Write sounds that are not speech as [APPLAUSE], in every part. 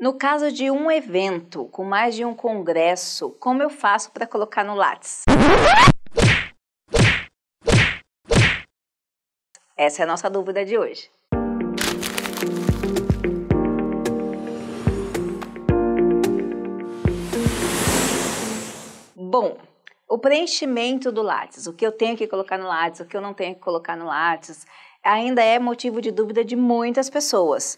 No caso de um evento com mais de um congresso, como eu faço para colocar no Lattes? Essa é a nossa dúvida de hoje. Bom, o preenchimento do Lattes, o que eu tenho que colocar no Lattes, o que eu não tenho que colocar no Lattes, ainda é motivo de dúvida de muitas pessoas.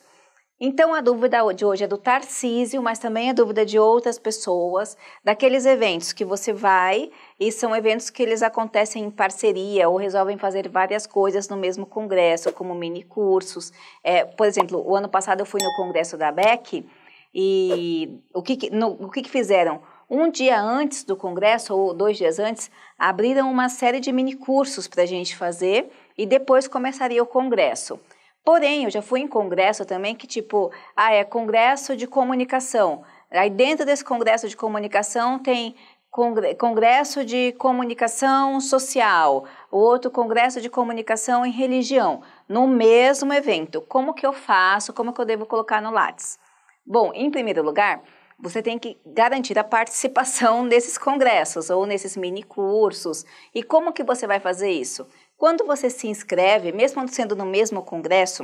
Então a dúvida de hoje é do Tarcísio, mas também a dúvida de outras pessoas, daqueles eventos que você vai e são eventos que eles acontecem em parceria ou resolvem fazer várias coisas no mesmo congresso, como mini cursos. É, por exemplo, o ano passado eu fui no congresso da BEC e o que, que no, o que, que fizeram? Um dia antes do congresso, ou dois dias antes, abriram uma série de mini cursos para a gente fazer e depois começaria o congresso. Porém, eu já fui em congresso também que, tipo, ah, é congresso de comunicação. Aí dentro desse congresso de comunicação tem congresso de comunicação social, outro congresso de comunicação em religião, no mesmo evento. Como que eu faço? Como que eu devo colocar no Lattes? Bom, em primeiro lugar, você tem que garantir a participação [LAUGHS] desses congressos ou nesses mini cursos. E como que você vai fazer isso? Quando você se inscreve, mesmo sendo no mesmo congresso,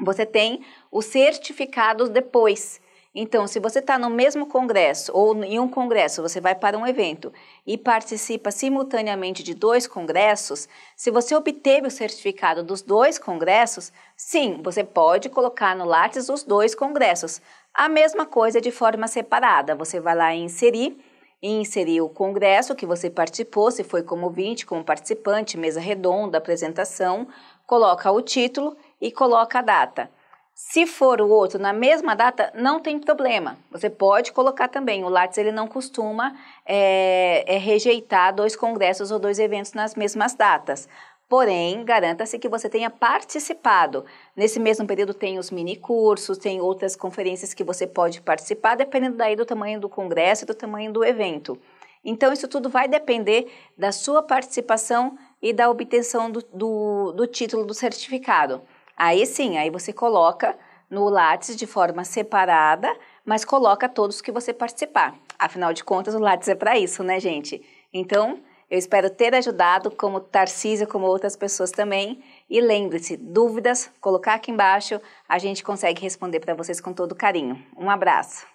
você tem os certificados depois. Então, se você está no mesmo congresso ou em um congresso, você vai para um evento e participa simultaneamente de dois congressos, se você obteve o certificado dos dois congressos, sim, você pode colocar no Lattes os dois congressos. A mesma coisa de forma separada, você vai lá inserir e inserir o congresso que você participou, se foi como ouvinte, como participante, mesa redonda, apresentação, coloca o título e coloca a data. Se for o outro na mesma data, não tem problema. Você pode colocar também. O Lattes ele não costuma é, é, rejeitar dois congressos ou dois eventos nas mesmas datas. Porém, garanta-se que você tenha participado. Nesse mesmo período tem os mini cursos, tem outras conferências que você pode participar, dependendo daí do tamanho do congresso e do tamanho do evento. Então, isso tudo vai depender da sua participação e da obtenção do, do, do título do certificado. Aí sim, aí você coloca no Lattes de forma separada, mas coloca todos que você participar. Afinal de contas, o Lattes é para isso, né, gente? Então, eu espero ter ajudado, como Tarcísio, como outras pessoas também. E lembre-se, dúvidas, colocar aqui embaixo, a gente consegue responder para vocês com todo carinho. Um abraço.